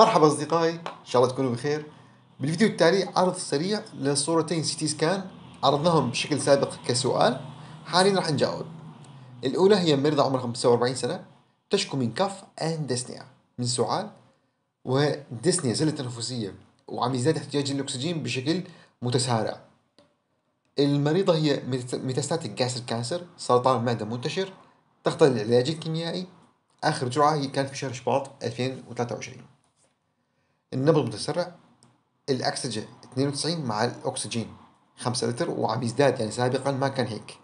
مرحبا أصدقائي إن شاء الله تكونوا بخير بالفيديو التالي عرض سريع لصورتين سيتي سكان عرضناهم بشكل سابق كسؤال حاليا راح نجاوب الأولى هي مرضى عمرها 45 سنة تشكو من كف ديسنيا من سعال وديسنيا زلة تنفسية وعم يزداد احتياج الأكسجين بشكل متسارع المريضة هي ميتاستاتيك جاستر كانسر سرطان المعده منتشر تختار العلاج الكيميائي آخر جرعة هي كانت في شهر شباط 2023 النبض متسرع الأكسجين 92 مع الأكسجين 5 لتر وعم يزداد يعني سابقا ما كان هيك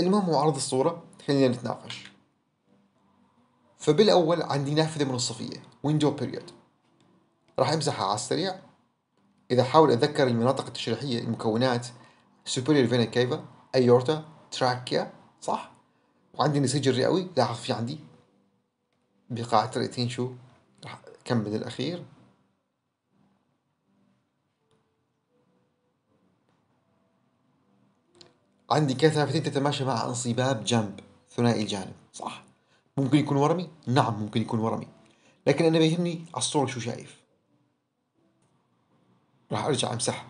المهم هو عرض الصورة خلينا نتناقش فبالأول عندي نافذة منصفية ويندو بيريود راح امسحها على السريع إذا حاول أتذكر المناطق التشريحية المكونات superior vena cava aorta تراكيا صح وعندي نسيج الرئوي لاحظ في عندي بقاعة الرئتين شو راح أكمل الأخير عندي كثافتين تتماشى مع انصباب جنب ثنائي الجانب صح ممكن يكون ورمي نعم ممكن يكون ورمي لكن أنا بيهمني على الصورة شو شايف راح أرجع أمسح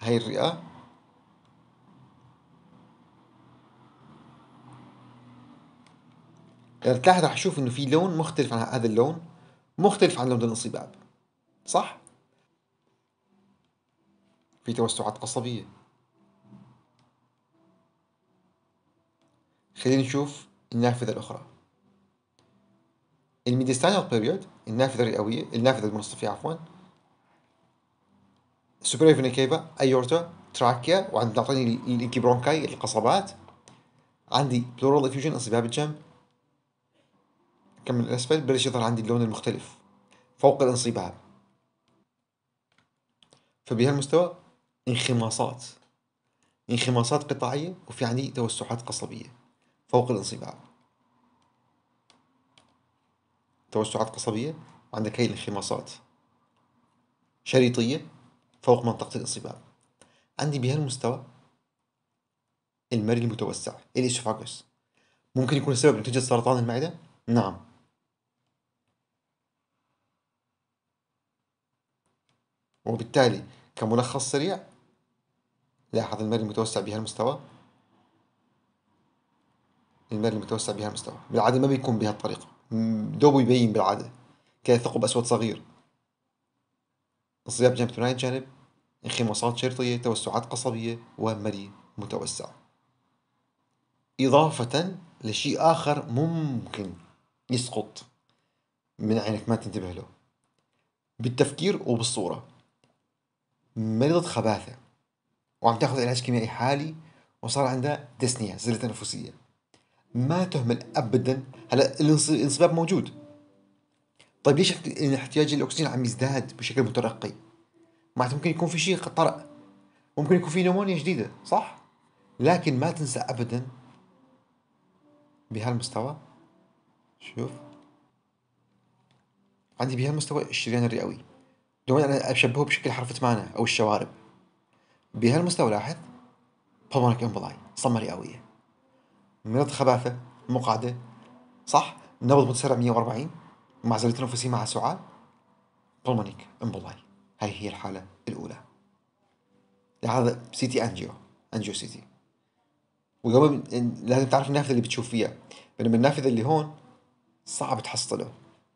هاي الرئة ارتحت راح أشوف إنه في لون مختلف عن هذا اللون مختلف عن لندن الصباب صح؟ في توسعات قصبية خلينا نشوف النافذة الأخرى الميديستانيال بيريود النافذة الرئوية النافذة المنصفية عفوا سوبريا فينا كيفا ايورتا تراكيا وعندي تعطيني الانكيبرونكاي القصبات عندي بلورال افيوجن انصباب الجنب كمل الأسفل بلش يظهر عندي اللون المختلف فوق الانصباب فبهالمستوى انخماصات انخماصات قطعية وفي عندي توسعات قصبية فوق الانصباع توسعات قصبية وعندك هي الانخماصات شريطية فوق منطقة الانصباع عندي بهالمستوى المري المتوسع الاسوفاجوس ممكن يكون سبب نتيجة سرطان المعدة؟ نعم وبالتالي كملخص سريع لاحظ المري المتوسع بهالمستوى المري المتوسع بهالمستوى بالعادة ما بيكون بهالطريقة دوب يبين بالعادة ثقب أسود صغير الصياب جنب ثنائي الجانب انخماصات شرطية توسعات قصبية ومري متوسع إضافة لشيء آخر ممكن يسقط من عينك ما تنتبه له بالتفكير وبالصورة مريضة خباثة وعم تاخذ علاج كيميائي حالي وصار عندها ديسنيا زلة تنفسية ما تهمل أبدا هلا الانصباب موجود طيب ليش احتياج الأكسجين عم يزداد بشكل مترقي معناته ممكن يكون في شيء طرق ممكن يكون في نمونيا جديدة صح لكن ما تنسى أبدا بهالمستوى شوف عندي بهالمستوى الشريان الرئوي دون أنا أشبهه بشكل حرف ثمانية أو الشوارب بهالمستوى لاحظ بومونك امبلاي صمة رئوية مرض خبافة مقعدة صح نبض متسرع 140 مع زلة تنفسية مع سعال بلمونيك امبلاي هاي هي الحالة الأولى هذا سيتي أنجيو أنجيو سيتي وقبل لازم تعرف النافذة اللي بتشوف فيها بينما النافذة اللي هون صعب تحصله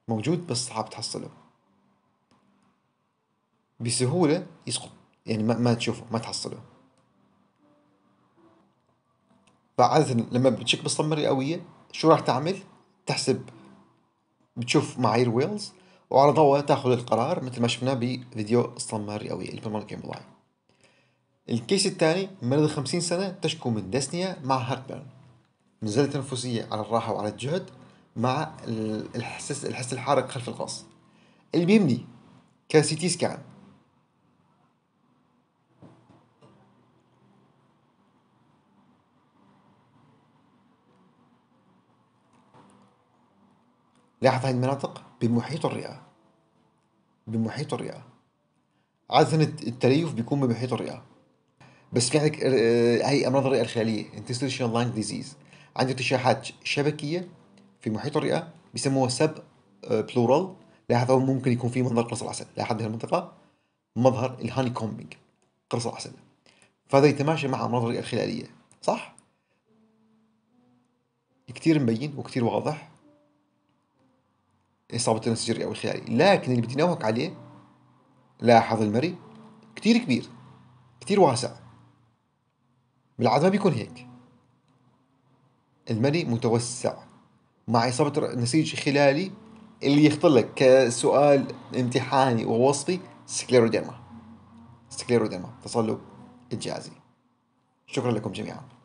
موجود بس صعب تحصله بسهولة يسقط يعني ما, ما تشوفه ما تحصله فعادة لما بتشك بالصدمة الرئوية شو راح تعمل؟ تحسب بتشوف معايير ويلز وعلى ضوء تاخذ القرار مثل ما شفنا بفيديو الصدمة الرئوية البلمار جيمبلاي الكيس الثاني مريض 50 سنة تشكو من دسنيا مع هارتبيرن من زلة تنفسية على الراحة وعلى الجهد مع الحس الحس الحارق خلف القص اللي بيهمني كسي تي سكان لاحظ هاي المناطق بمحيط الرئة بمحيط الرئة عادة التليف بيكون بمحيط الرئة بس في عندك هاي آه، آه، أمراض الرئة الخلالية interstitial lung disease عندك ارتشاحات شبكية في محيط الرئة بيسموها سب بلورال لاحظ ممكن يكون في منظر قرص العسل لاحظ المنطقة مظهر الهاني كومبينج قرص العسل فهذا يتماشى مع أمراض الرئة الخلالية صح؟ كتير مبين وكتير واضح إصابة التنس الجري أو الخيالي لكن اللي بدي نوهك عليه لاحظ المري كتير كبير كتير واسع بالعادة ما بيكون هيك المري متوسع مع إصابة نسيج خلالي اللي يخطر لك كسؤال امتحاني ووصفي سكليروديرما سكليروديرما تصلب الجهازي شكرا لكم جميعا